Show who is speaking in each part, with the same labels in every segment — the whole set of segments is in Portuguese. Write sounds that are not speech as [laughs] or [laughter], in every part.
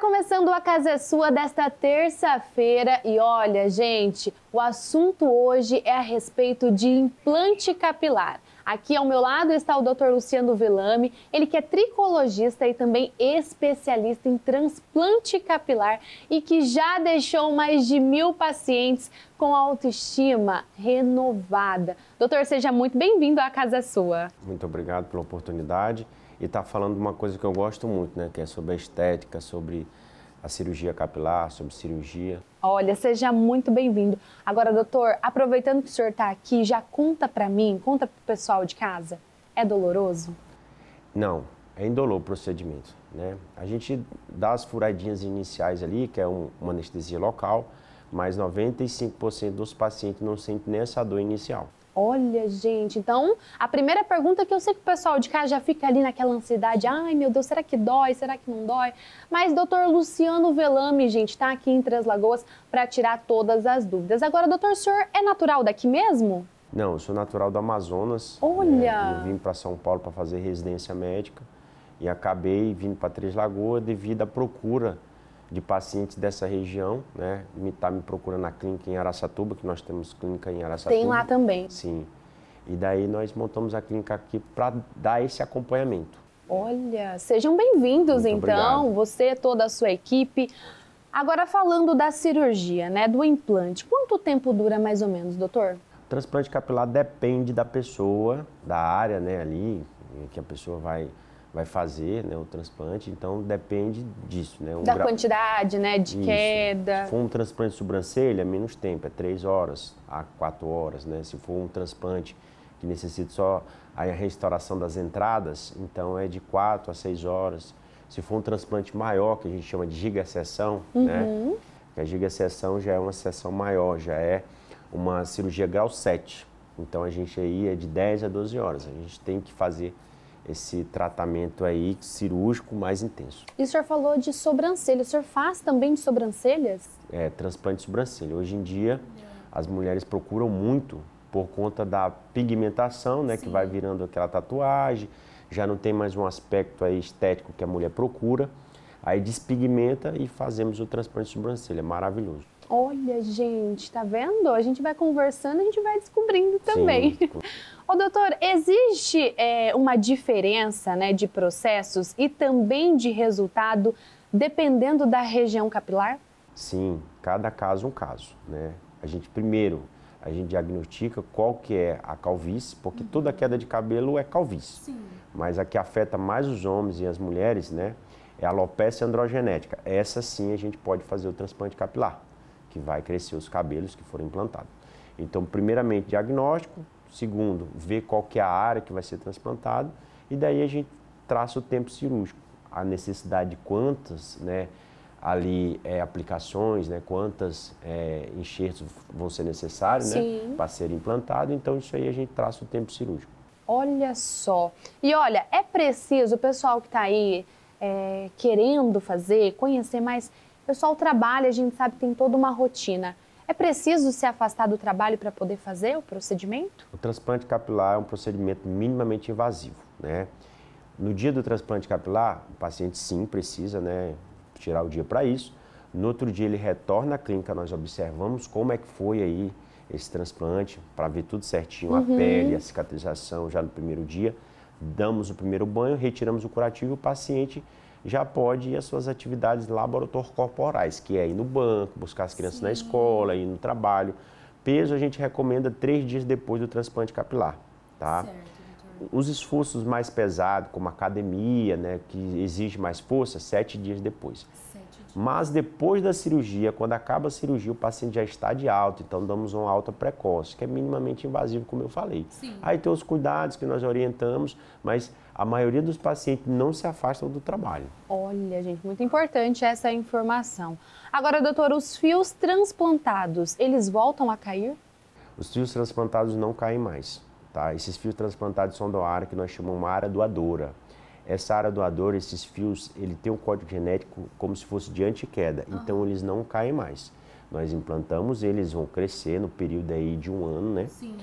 Speaker 1: começando a Casa é Sua desta terça-feira e olha, gente, o assunto hoje é a respeito de implante capilar. Aqui ao meu lado está o Dr. Luciano Velame, ele que é tricologista e também especialista em transplante capilar e que já deixou mais de mil pacientes com autoestima renovada. Doutor, seja muito bem-vindo à Casa é Sua.
Speaker 2: Muito obrigado pela oportunidade e está falando de uma coisa que eu gosto muito, né? Que é sobre a estética, sobre a cirurgia capilar, sobre cirurgia.
Speaker 1: Olha, seja muito bem-vindo. Agora, doutor, aproveitando que o senhor está aqui, já conta para mim, conta para o pessoal de casa, é doloroso?
Speaker 2: Não, é indolor o procedimento, né? A gente dá as furadinhas iniciais ali, que é um, uma anestesia local, mas 95% dos pacientes não sentem nem essa dor inicial.
Speaker 1: Olha, gente, então a primeira pergunta que eu sei que o pessoal de casa já fica ali naquela ansiedade, ai meu Deus, será que dói? Será que não dói? Mas doutor Luciano Velame, gente, está aqui em Três Lagoas para tirar todas as dúvidas. Agora, doutor, o senhor é natural daqui mesmo?
Speaker 2: Não, eu sou natural do Amazonas. Né, Olha! Eu vim para São Paulo para fazer residência médica e acabei vindo para Três Lagoas devido à procura de pacientes dessa região, né? Me tá me procurando na clínica em Araçatuba, que nós temos clínica em Araçatuba. Tem lá também. Sim. E daí nós montamos a clínica aqui para dar esse acompanhamento.
Speaker 1: Olha, sejam bem-vindos então, obrigado. você toda a sua equipe. Agora falando da cirurgia, né, do implante, quanto tempo dura mais ou menos, doutor?
Speaker 2: O transplante capilar depende da pessoa, da área, né, ali que a pessoa vai vai fazer né, o transplante, então depende disso. Né, um da gra...
Speaker 1: quantidade, né, de Isso. queda. Se for
Speaker 2: um transplante de sobrancelha, menos tempo, é 3 horas a 4 horas. Né? Se for um transplante que necessita só a restauração das entradas, então é de 4 a 6 horas. Se for um transplante maior, que a gente chama de giga né, uhum. né? que a seção já é uma seção maior, já é uma cirurgia grau 7. Então a gente aí é de 10 a 12 horas. A gente tem que fazer esse tratamento aí cirúrgico mais intenso.
Speaker 1: E o senhor falou de sobrancelha, o senhor faz também de sobrancelhas?
Speaker 2: É, transplante de sobrancelha. Hoje em dia, as mulheres procuram muito por conta da pigmentação, né, Sim. que vai virando aquela tatuagem, já não tem mais um aspecto aí estético que a mulher procura. Aí despigmenta e fazemos o transplante de sobrancelha. Maravilhoso.
Speaker 1: Olha, gente, tá vendo? A gente vai conversando, a gente vai descobrindo também. Sim. [laughs] Ô, doutor, existe é, uma diferença né, de processos e também de resultado dependendo da região capilar?
Speaker 2: Sim, cada caso é um caso, né? A gente primeiro a gente diagnostica qual que é a calvície, porque uhum. toda queda de cabelo é calvície. Sim. Mas a que afeta mais os homens e as mulheres, né? é a alopecia androgenética. Essa sim a gente pode fazer o transplante capilar, que vai crescer os cabelos que foram implantados. Então, primeiramente, diagnóstico. Segundo, ver qual que é a área que vai ser transplantada. E daí a gente traça o tempo cirúrgico. A necessidade de quantas né, ali é, aplicações, né, quantas é, enxertos vão ser necessários né, para ser implantado. Então, isso aí a gente traça o tempo cirúrgico.
Speaker 1: Olha só. E olha, é preciso, o pessoal que está aí é, querendo fazer, conhecer mais. O pessoal trabalha, a gente sabe que tem toda uma rotina. É preciso se afastar do trabalho para poder fazer o procedimento?
Speaker 2: O transplante capilar é um procedimento minimamente invasivo, né? No dia do transplante capilar, o paciente sim precisa, né, tirar o dia para isso. No outro dia ele retorna à clínica, nós observamos como é que foi aí esse transplante para ver tudo certinho, uhum. a pele, a cicatrização já no primeiro dia damos o primeiro banho, retiramos o curativo e o paciente já pode ir às suas atividades laboratoriais, corporais, que é ir no banco, buscar as crianças Sim. na escola, ir no trabalho. Peso a gente recomenda três dias depois do transplante capilar, tá? Certo, Os esforços mais pesados, como academia, né, que exige mais força, sete dias depois. Mas depois da cirurgia, quando acaba a cirurgia, o paciente já está de alta, então damos uma alta precoce, que é minimamente invasivo, como eu falei. Sim. Aí tem os cuidados que nós orientamos, mas a maioria dos pacientes não se afastam do trabalho.
Speaker 1: Olha, gente, muito importante essa informação. Agora, doutor, os fios transplantados, eles voltam a cair?
Speaker 2: Os fios transplantados não caem mais, tá? Esses fios transplantados são da área que nós chamamos de área doadora essa área doador, esses fios, ele tem um código genético como se fosse de queda, uhum. então eles não caem mais. Nós implantamos, eles vão crescer no período aí de um ano, né? Sim.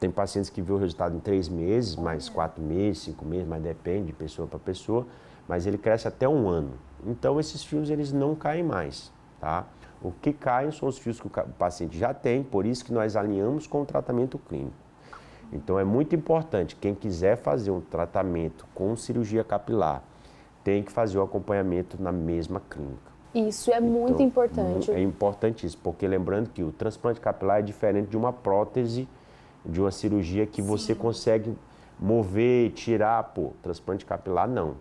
Speaker 2: Tem pacientes que vê o resultado em três meses, mais quatro meses, cinco meses, mas depende de pessoa para pessoa, mas ele cresce até um ano. Então esses fios eles não caem mais, tá? O que caem são os fios que o paciente já tem, por isso que nós alinhamos com o tratamento clínico. Então é muito importante, quem quiser fazer um tratamento com cirurgia capilar, tem que fazer o acompanhamento na mesma clínica.
Speaker 1: Isso é então, muito importante. É
Speaker 2: importantíssimo, porque lembrando que o transplante capilar é diferente de uma prótese, de uma cirurgia que Sim. você consegue mover, tirar, pô, transplante capilar não.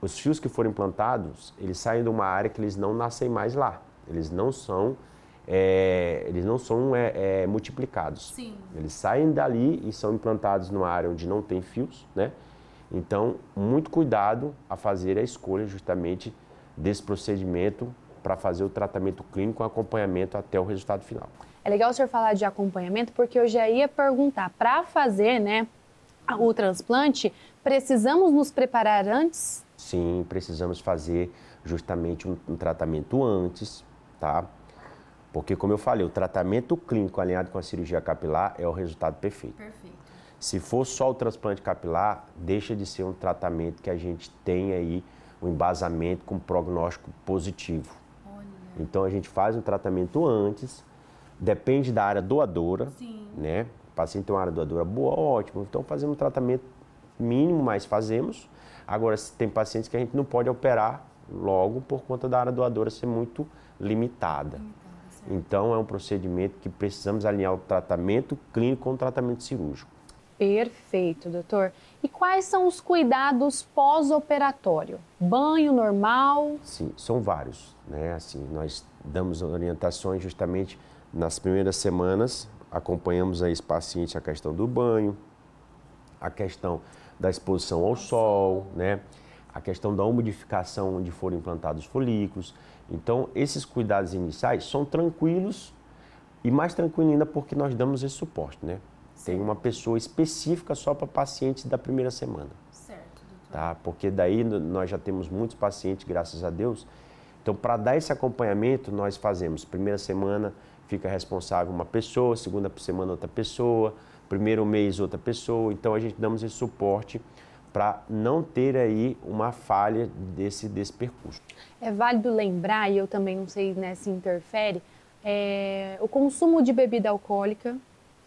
Speaker 2: Os fios que foram implantados, eles saem de uma área que eles não nascem mais lá. Eles não são é, eles não são é, é, multiplicados. Sim. Eles saem dali e são implantados numa área onde não tem fios, né? Então, muito cuidado a fazer a escolha justamente desse procedimento para fazer o tratamento clínico, acompanhamento até o resultado final.
Speaker 1: É legal o senhor falar de acompanhamento, porque eu já ia perguntar, para fazer né, o transplante, precisamos nos preparar antes?
Speaker 2: Sim, precisamos fazer justamente um, um tratamento antes, tá? Porque, como eu falei, o tratamento clínico alinhado com a cirurgia capilar é o resultado perfeito. Perfeito. Se for só o transplante capilar, deixa de ser um tratamento que a gente tem aí um embasamento com prognóstico positivo. Olha. Então a gente faz um tratamento antes, depende da área doadora, Sim. né? O paciente tem uma área doadora boa, ótimo. Então fazemos um tratamento mínimo, mas fazemos. Agora, tem pacientes que a gente não pode operar logo por conta da área doadora ser muito limitada. Sim. Então, é um procedimento que precisamos alinhar o tratamento clínico com o tratamento cirúrgico.
Speaker 1: Perfeito, doutor. E quais são os cuidados pós-operatório? Banho normal?
Speaker 2: Sim, são vários. Né? Assim, nós damos orientações justamente nas primeiras semanas, acompanhamos aí esse paciente a questão do banho, a questão da exposição ao sol, né? a questão da umidificação onde foram implantados folículos, então, esses cuidados iniciais são tranquilos e mais tranquilo ainda porque nós damos esse suporte, né? Tem uma pessoa específica só para pacientes da primeira semana. Certo, doutor. Tá? Porque daí nós já temos muitos pacientes, graças a Deus. Então, para dar esse acompanhamento, nós fazemos primeira semana fica responsável uma pessoa, segunda semana outra pessoa, primeiro mês outra pessoa. Então, a gente damos esse suporte para não ter aí uma falha desse, desse percurso.
Speaker 1: É válido lembrar, e eu também não sei né, se interfere, é, o consumo de bebida alcoólica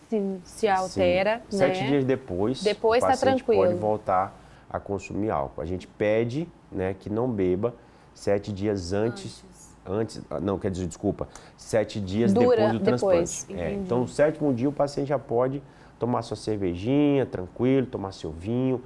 Speaker 1: se, se altera. Sim. Sete né? dias
Speaker 2: depois, depois o tá paciente tá tranquilo. pode voltar a consumir álcool. A gente pede né, que não beba sete dias antes, antes. antes não, quer dizer, desculpa, sete dias Dura, depois do depois, transplante. É, então, no sétimo dia, o paciente já pode tomar sua cervejinha, tranquilo, tomar seu vinho.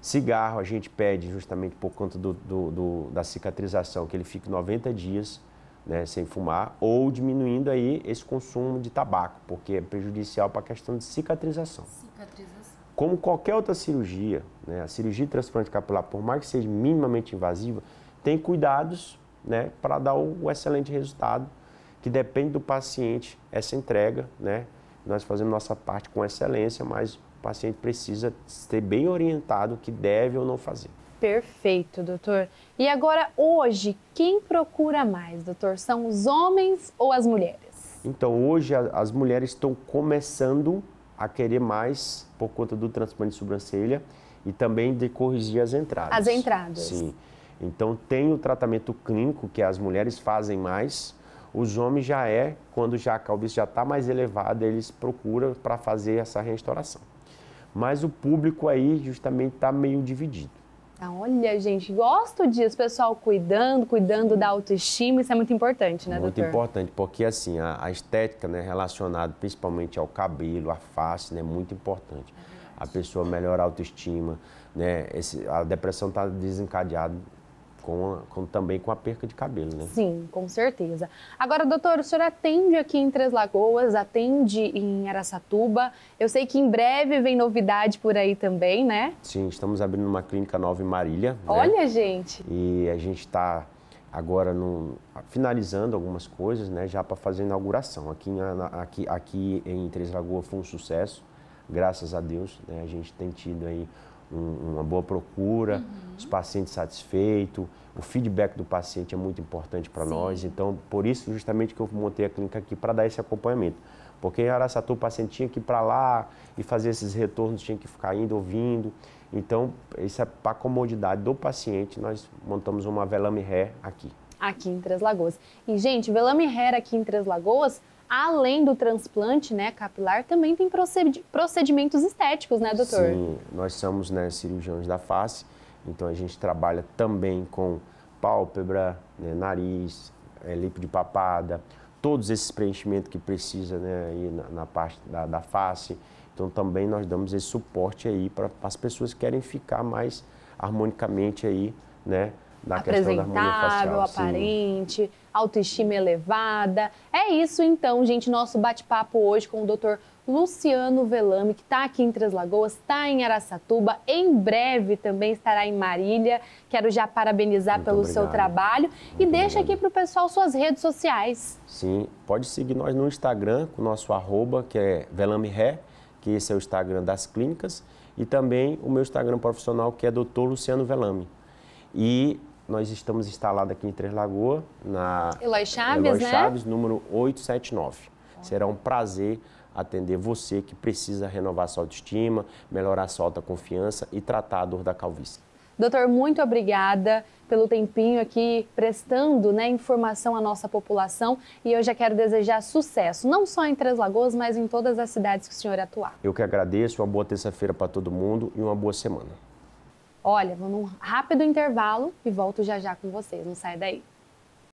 Speaker 2: Cigarro a gente pede justamente por conta do, do, do, da cicatrização, que ele fique 90 dias né, sem fumar, ou diminuindo aí esse consumo de tabaco, porque é prejudicial para a questão de cicatrização. Cicatrização. Como qualquer outra cirurgia, né, a cirurgia de transplante capilar, por mais que seja minimamente invasiva, tem cuidados né, para dar o, o excelente resultado, que depende do paciente, essa entrega, né? Nós fazemos nossa parte com excelência, mas o paciente precisa ser bem orientado o que deve ou não fazer.
Speaker 1: Perfeito, doutor. E agora, hoje, quem procura mais, doutor? São os homens ou as mulheres?
Speaker 2: Então, hoje as mulheres estão começando a querer mais por conta do transplante de sobrancelha e também de corrigir as entradas. As entradas. Sim. Então, tem o tratamento clínico, que as mulheres fazem mais. Os homens já é, quando já a calvície já está mais elevada, eles procuram para fazer essa restauração. Mas o público aí justamente está meio dividido.
Speaker 1: Ah, olha, gente, gosto disso, pessoal cuidando, cuidando da autoestima, isso é muito importante, né, muito doutor? Muito
Speaker 2: importante, porque assim, a, a, estética, né, relacionada principalmente ao cabelo, à face, né, é muito importante. a pessoa melhora a autoestima, né, esse, a depressão está desencadeada com, a, com, também com a perca de cabelo, né?
Speaker 1: Sim, com certeza. Agora, doutor, o senhor atende aqui em Três Lagoas, atende em Aracatuba. Eu sei que em breve vem novidade por aí também, né?
Speaker 2: Sim, estamos abrindo uma clínica nova em Marília. Né? Olha, né? gente! E a gente está agora no, finalizando algumas coisas, né? Já para fazer a inauguração. Aqui, aqui, aqui em Três Lagoas foi um sucesso, graças a Deus. Né? A gente tem tido aí um, uma boa procura, uhum. os pacientes satisfeitos, o feedback do paciente é muito importante para nós. Então, por isso, justamente que eu montei a clínica aqui para dar esse acompanhamento. Porque em Aracatu o paciente tinha que ir para lá e fazer esses retornos, tinha que ficar indo, ouvindo. Então, isso é para a comodidade do paciente, nós montamos uma velame ré aqui.
Speaker 1: Aqui em Três Lagoas. E, gente, velame ré aqui em Três Lagoas além do transplante né, capilar, também tem procedi procedimentos estéticos, né, doutor?
Speaker 2: Sim, nós somos né, cirurgiões da face, então a gente trabalha também com pálpebra, né, nariz, é, lipo de papada, todos esses preenchimentos que precisa né, aí na, na parte da, da, face. Então também nós damos esse suporte aí para as pessoas que querem ficar mais harmonicamente aí, né? da apresentável, facial,
Speaker 1: aparente, sim. autoestima elevada. É isso então, gente, nosso bate-papo hoje com o Dr. Luciano Velame, que está aqui em Três Lagoas, está em Araçatuba, em breve também estará em Marília. Quero já parabenizar Muito pelo obrigado. seu trabalho Muito e deixa aqui para o pessoal suas redes sociais.
Speaker 2: Sim, pode seguir nós no Instagram com o nosso arroba, que é Velame Ré, que esse é o Instagram das clínicas, e também o meu Instagram profissional, que é Dr. Luciano Velame. E nós estamos instalados aqui em Três Lagoas, na Eloy Chaves, Eloy Chaves né? número 879. Ah. Será um prazer atender você que precisa renovar sua autoestima, melhorar sua autoconfiança e tratar a dor da calvície.
Speaker 1: Doutor, muito obrigada pelo tempinho aqui prestando né, informação à nossa população e eu já quero desejar sucesso, não só em Três Lagoas, mas em todas as cidades que o senhor atuar.
Speaker 2: Eu que agradeço, uma boa terça-feira para todo mundo e uma boa semana.
Speaker 1: Olha, vou num rápido intervalo e volto já já com vocês. Não sai daí.